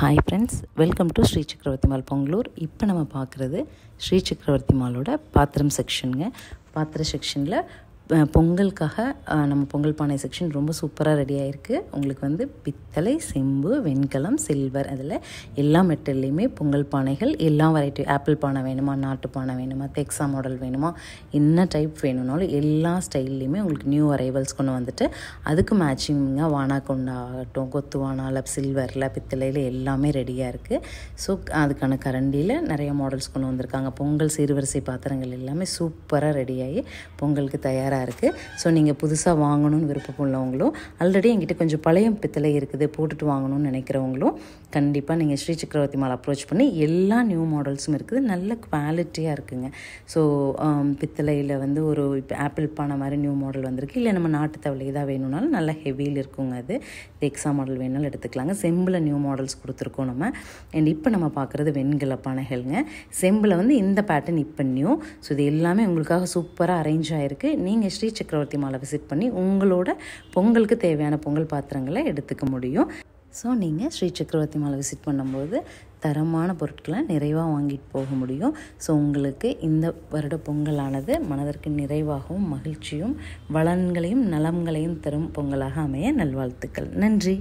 hi friends welcome to Sri Chakravarthy Mall Pongalur இப்போ நம்ம பார்க்குறது ஸ்ரீ சக்கரவர்த்தி மாலோட பாத்திரம் செக்ஷனுங்க பாத்திர செக்ஷனில் பொங்கலுக்காக நம்ம பொங்கல் பானை செக்ஷன் ரொம்ப சூப்பராக ரெடி ஆகிருக்கு உங்களுக்கு வந்து பித்தளை செம்பு வெண்கலம் சில்வர் அதில் எல்லா மெட்டல்லையுமே பொங்கல் பானைகள் எல்லா வெரைட்டி ஆப்பிள் பானை வேணுமா நாட்டு பானை வேணுமா தெக்ஸா மாடல் வேணுமா என்ன டைப் வேணும்னாலும் எல்லா ஸ்டைல்லையுமே உங்களுக்கு நியூ அரைவல்ஸ் கொண்டு வந்துட்டு அதுக்கு மேட்சிங்காக வானா கொண்டா ஆகட்டும் கொத்து வானால சில்வரில் பித்தளையில் எல்லாமே ரெடியாக இருக்குது ஸோ அதுக்கான கரண்டியில் நிறைய மாடல்ஸ் கொண்டு வந்திருக்காங்க பொங்கல் சீர்வரிசை பாத்திரங்கள் எல்லாமே சூப்பராக ரெடியாகி பொங்கலுக்கு தயாராக சூப்பராக இருக்குது ஸோ நீங்கள் புதுசாக வாங்கணும்னு விருப்பம் உள்ளவங்களும் ஆல்ரெடி என்கிட்ட கொஞ்சம் பழைய பித்தளை இருக்குது போட்டுட்டு வாங்கணும்னு நினைக்கிறவங்களும் கண்டிப்பாக நீங்கள் ஸ்ரீ சக்கரவர்த்தி மாலை அப்ரோச் பண்ணி எல்லா நியூ மாடல்ஸும் இருக்குது நல்ல குவாலிட்டியாக இருக்குங்க ஸோ um, பித்தளையில் வந்து ஒரு இப்போ ஆப்பிள் பானை மாதிரி நியூ மாடல் வந்திருக்கு இல்லை நம்ம நாட்டு தவளை இதாக வேணும்னாலும் நல்லா ஹெவியில் இருக்குங்க அது எக்ஸா மாடல் வேணாலும் எடுத்துக்கலாங்க செம்பில் நியூ மாடல்ஸ் கொடுத்துருக்கோம் நம்ம அண்ட் இப்போ நம்ம பார்க்குறது வெண்கல பானைகள்ங்க செம்பில் வந்து இந்த பேட்டர்ன் இப்போ நியூ ஸோ இது எல்லாமே உங்களுக்காக சூப்பராக அரேஞ்ச் ஆகிருக்கு நீங்கள் நீங்கள் ஸ்ரீ சக்கரவர்த்தி மாலை விசிட் பண்ணி உங்களோட பொங்கலுக்கு தேவையான பொங்கல் பாத்திரங்களை எடுத்துக்க முடியும் ஸோ நீங்கள் ஸ்ரீ சக்கரவர்த்தி மாலை விசிட் பண்ணும்போது தரமான பொருட்களை நிறைவாக வாங்கிட்டு போக முடியும் ஸோ உங்களுக்கு இந்த வருட பொங்கலானது மனதிற்கு நிறைவாகவும் மகிழ்ச்சியும் வளன்களையும் நலன்களையும் தரும் பொங்கலாக அமைய நல்வாழ்த்துக்கள் நன்றி